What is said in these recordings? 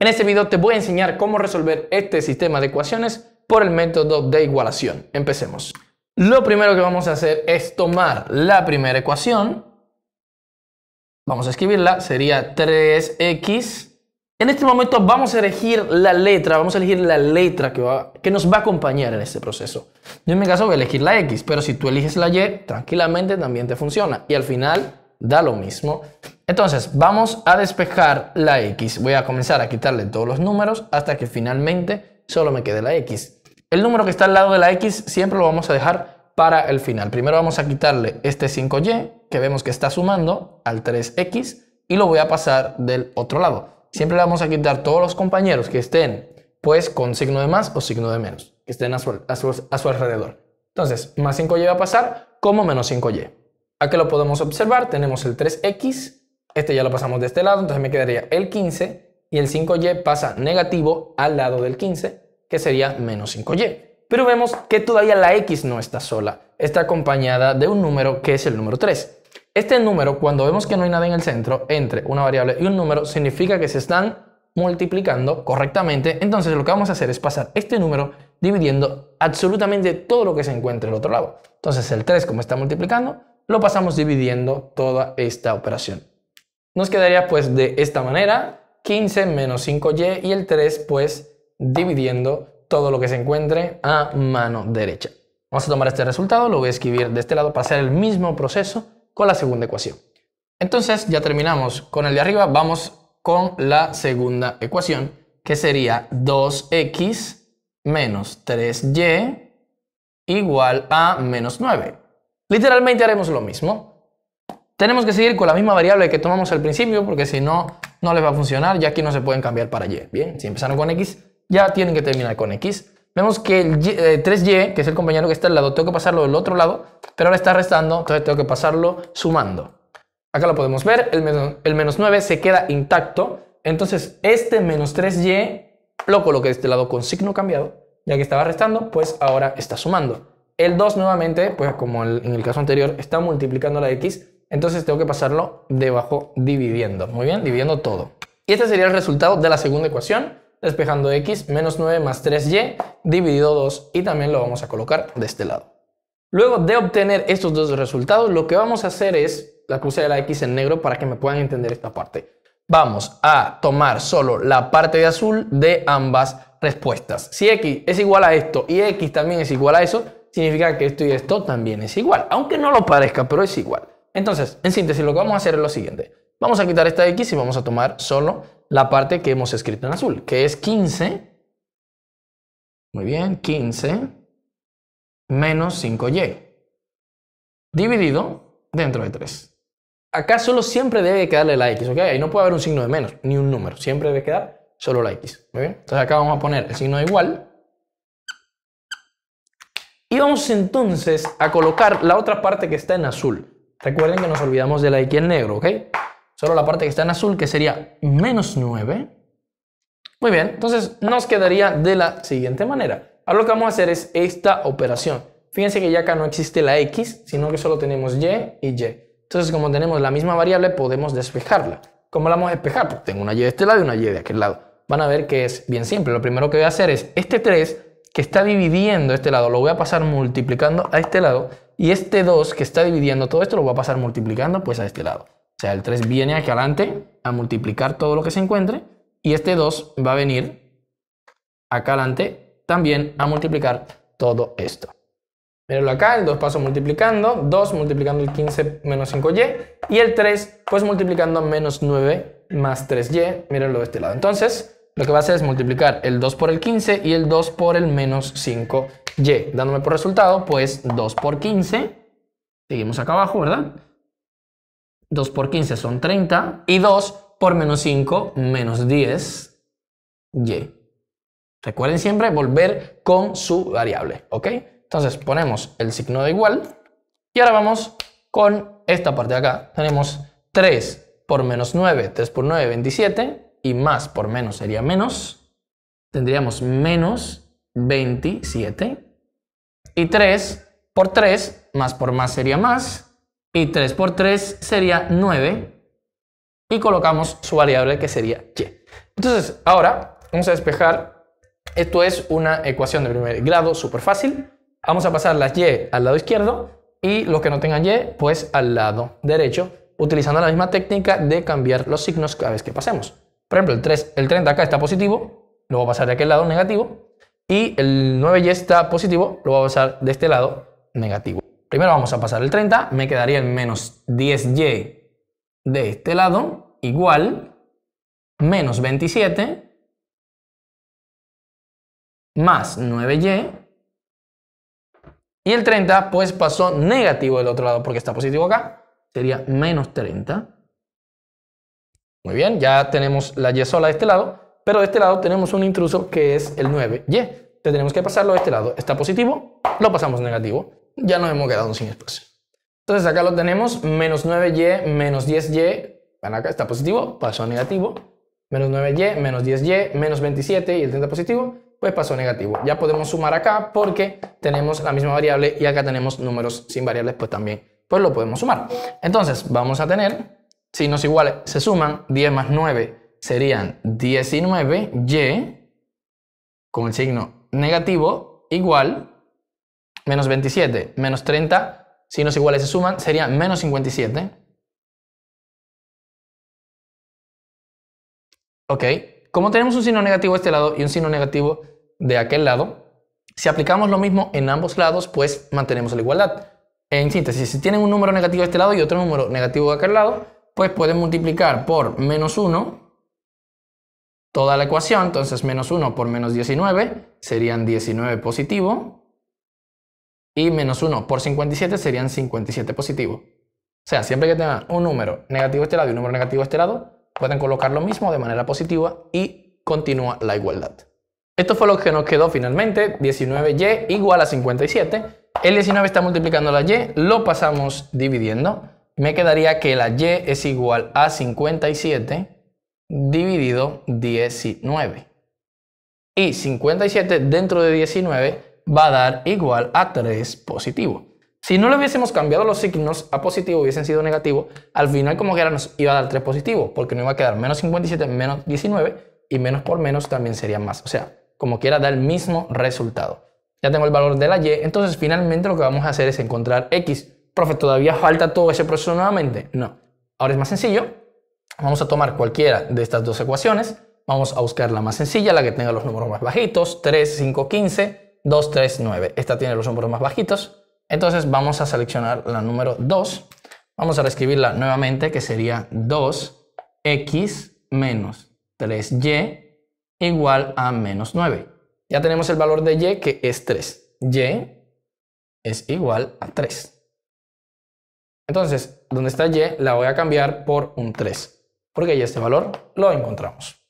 En este video te voy a enseñar cómo resolver este sistema de ecuaciones por el método de igualación. Empecemos. Lo primero que vamos a hacer es tomar la primera ecuación. Vamos a escribirla. Sería 3x. En este momento vamos a elegir la letra. Vamos a elegir la letra que, va, que nos va a acompañar en este proceso. Yo en mi caso voy a elegir la x. Pero si tú eliges la y, tranquilamente también te funciona. Y al final da lo mismo. Entonces, vamos a despejar la X. Voy a comenzar a quitarle todos los números hasta que finalmente solo me quede la X. El número que está al lado de la X siempre lo vamos a dejar para el final. Primero vamos a quitarle este 5Y que vemos que está sumando al 3X y lo voy a pasar del otro lado. Siempre vamos a quitar todos los compañeros que estén pues con signo de más o signo de menos, que estén a su, a su alrededor. Entonces, más 5Y va a pasar como menos 5Y. Aquí lo podemos observar, tenemos el 3X este ya lo pasamos de este lado, entonces me quedaría el 15 y el 5y pasa negativo al lado del 15, que sería menos 5y. Pero vemos que todavía la x no está sola, está acompañada de un número que es el número 3. Este número, cuando vemos que no hay nada en el centro, entre una variable y un número, significa que se están multiplicando correctamente. Entonces lo que vamos a hacer es pasar este número dividiendo absolutamente todo lo que se encuentre el otro lado. Entonces el 3, como está multiplicando, lo pasamos dividiendo toda esta operación. Nos quedaría pues de esta manera, 15 menos 5y y el 3 pues dividiendo todo lo que se encuentre a mano derecha. Vamos a tomar este resultado, lo voy a escribir de este lado para hacer el mismo proceso con la segunda ecuación. Entonces ya terminamos con el de arriba, vamos con la segunda ecuación que sería 2x menos 3y igual a menos 9. Literalmente haremos lo mismo. Tenemos que seguir con la misma variable que tomamos al principio porque si no, no les va a funcionar ya que no se pueden cambiar para y. Bien, si empezaron con x, ya tienen que terminar con x. Vemos que el 3y, eh, que es el compañero que está al lado, tengo que pasarlo del otro lado, pero ahora está restando, entonces tengo que pasarlo sumando. Acá lo podemos ver, el menos, el menos 9 se queda intacto, entonces este menos 3y lo coloqué de este lado con signo cambiado, ya que estaba restando, pues ahora está sumando. El 2 nuevamente, pues como en el caso anterior, está multiplicando la x, entonces tengo que pasarlo debajo dividiendo. Muy bien, dividiendo todo. Y este sería el resultado de la segunda ecuación, despejando x menos 9 más 3y dividido 2 y también lo vamos a colocar de este lado. Luego de obtener estos dos resultados, lo que vamos a hacer es, la puse de la x en negro para que me puedan entender esta parte. Vamos a tomar solo la parte de azul de ambas respuestas. Si x es igual a esto y x también es igual a eso, significa que esto y esto también es igual. Aunque no lo parezca, pero es igual. Entonces, en síntesis, lo que vamos a hacer es lo siguiente. Vamos a quitar esta X y vamos a tomar solo la parte que hemos escrito en azul, que es 15. Muy bien, 15 menos 5Y. Dividido dentro de 3. Acá solo siempre debe quedarle la X, ¿ok? Ahí no puede haber un signo de menos, ni un número. Siempre debe quedar solo la X, ¿muy bien? Entonces acá vamos a poner el signo de igual. Y vamos entonces a colocar la otra parte que está en azul. Recuerden que nos olvidamos de la x en negro, ¿ok? Solo la parte que está en azul, que sería menos 9. Muy bien, entonces nos quedaría de la siguiente manera. Ahora lo que vamos a hacer es esta operación. Fíjense que ya acá no existe la X, sino que solo tenemos Y y Y. Entonces, como tenemos la misma variable, podemos despejarla. ¿Cómo la vamos a despejar? Pues tengo una Y de este lado y una Y de aquel lado. Van a ver que es bien simple. Lo primero que voy a hacer es este 3, que está dividiendo este lado, lo voy a pasar multiplicando a este lado y este 2 que está dividiendo todo esto lo va a pasar multiplicando pues a este lado. O sea, el 3 viene aquí adelante a multiplicar todo lo que se encuentre y este 2 va a venir acá adelante también a multiplicar todo esto. Mírenlo acá, el 2 paso multiplicando, 2 multiplicando el 15 menos 5y y el 3 pues multiplicando menos 9 más 3y, mírenlo de este lado. Entonces, lo que va a hacer es multiplicar el 2 por el 15 y el 2 por el menos 5 y y, dándome por resultado, pues 2 por 15, seguimos acá abajo, ¿verdad? 2 por 15 son 30 y 2 por menos 5, menos 10, Y. Recuerden siempre volver con su variable, ¿ok? Entonces ponemos el signo de igual y ahora vamos con esta parte de acá. Tenemos 3 por menos 9, 3 por 9, 27 y más por menos sería menos. Tendríamos menos 27 y 3 por 3, más por más sería más. Y 3 por 3 sería 9. Y colocamos su variable que sería y. Entonces, ahora vamos a despejar. Esto es una ecuación de primer grado súper fácil. Vamos a pasar las y al lado izquierdo y lo que no tenga y, pues al lado derecho, utilizando la misma técnica de cambiar los signos cada vez que pasemos. Por ejemplo, el, 3, el 30 acá está positivo, lo voy a pasar de aquel lado negativo, y el 9 y está positivo, lo voy a pasar de este lado negativo. Primero vamos a pasar el 30, me quedaría el menos 10y de este lado igual menos 27 más 9y y el 30 pues pasó negativo del otro lado porque está positivo acá, sería menos 30. Muy bien, ya tenemos la y sola de este lado pero de este lado tenemos un intruso que es el 9y. tenemos que pasarlo de este lado. Está positivo, lo pasamos negativo. Ya nos hemos quedado sin espacio. Entonces acá lo tenemos, menos 9y, menos 10y. Van acá, está positivo, pasó a negativo. Menos 9y, menos 10y, menos 27 y el 30 positivo, pues pasó negativo. Ya podemos sumar acá porque tenemos la misma variable y acá tenemos números sin variables, pues también pues lo podemos sumar. Entonces vamos a tener si nos iguales, se suman 10 más 9 serían 19y con el signo negativo igual menos 27 menos 30, signos iguales se suman, sería menos 57. Ok, como tenemos un signo negativo de este lado y un signo negativo de aquel lado, si aplicamos lo mismo en ambos lados, pues mantenemos la igualdad. En síntesis, si tienen un número negativo de este lado y otro número negativo de aquel lado, pues pueden multiplicar por menos 1 toda la ecuación, entonces menos 1 por menos 19 serían 19 positivo y menos 1 por 57 serían 57 positivo. O sea, siempre que tengan un número negativo este lado y un número negativo este lado, pueden colocar lo mismo de manera positiva y continúa la igualdad. Esto fue lo que nos quedó finalmente, 19y igual a 57. El 19 está multiplicando la y, lo pasamos dividiendo. Me quedaría que la y es igual a 57 dividido 19. Y 57 dentro de 19 va a dar igual a 3 positivo. Si no lo hubiésemos cambiado los signos a positivo, hubiesen sido negativo, al final como que nos iba a dar 3 positivo, porque no iba a quedar menos 57 menos 19 y menos por menos también sería más. O sea, como quiera dar el mismo resultado. Ya tengo el valor de la y, entonces finalmente lo que vamos a hacer es encontrar x. Profe, ¿todavía falta todo ese proceso nuevamente? No. Ahora es más sencillo, Vamos a tomar cualquiera de estas dos ecuaciones. Vamos a buscar la más sencilla, la que tenga los números más bajitos. 3, 5, 15, 2, 3, 9. Esta tiene los números más bajitos. Entonces vamos a seleccionar la número 2. Vamos a reescribirla nuevamente, que sería 2x menos 3y igual a menos 9. Ya tenemos el valor de y, que es 3. y es igual a 3. Entonces, donde está y, la voy a cambiar por un 3 porque ya este valor lo encontramos.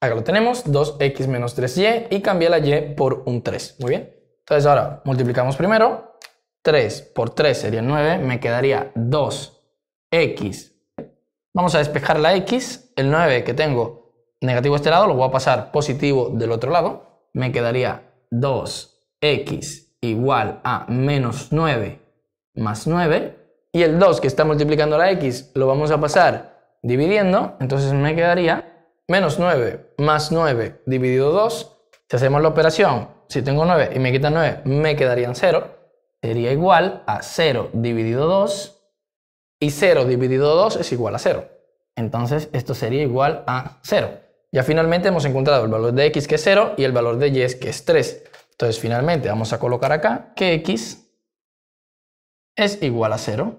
Acá lo tenemos, 2x menos 3y y cambié la y por un 3. Muy bien. Entonces ahora multiplicamos primero. 3 por 3 sería 9, me quedaría 2x. Vamos a despejar la x, el 9 que tengo negativo de este lado lo voy a pasar positivo del otro lado. Me quedaría 2x igual a menos 9 más 9. Y el 2 que está multiplicando la x lo vamos a pasar dividiendo, entonces me quedaría menos 9 más 9 dividido 2. Si hacemos la operación, si tengo 9 y me quitan 9, me quedarían 0. Sería igual a 0 dividido 2 y 0 dividido 2 es igual a 0. Entonces esto sería igual a 0. Ya finalmente hemos encontrado el valor de x que es 0 y el valor de y es que es 3. Entonces finalmente vamos a colocar acá que x es igual a 0.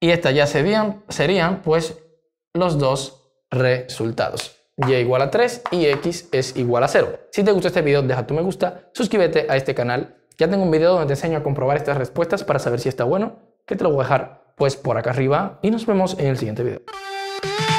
Y estas ya serían, serían pues los dos resultados. Y e igual a 3 y X es igual a 0. Si te gustó este video, deja tu me gusta, suscríbete a este canal. Ya tengo un video donde te enseño a comprobar estas respuestas para saber si está bueno, que te lo voy a dejar pues por acá arriba y nos vemos en el siguiente video.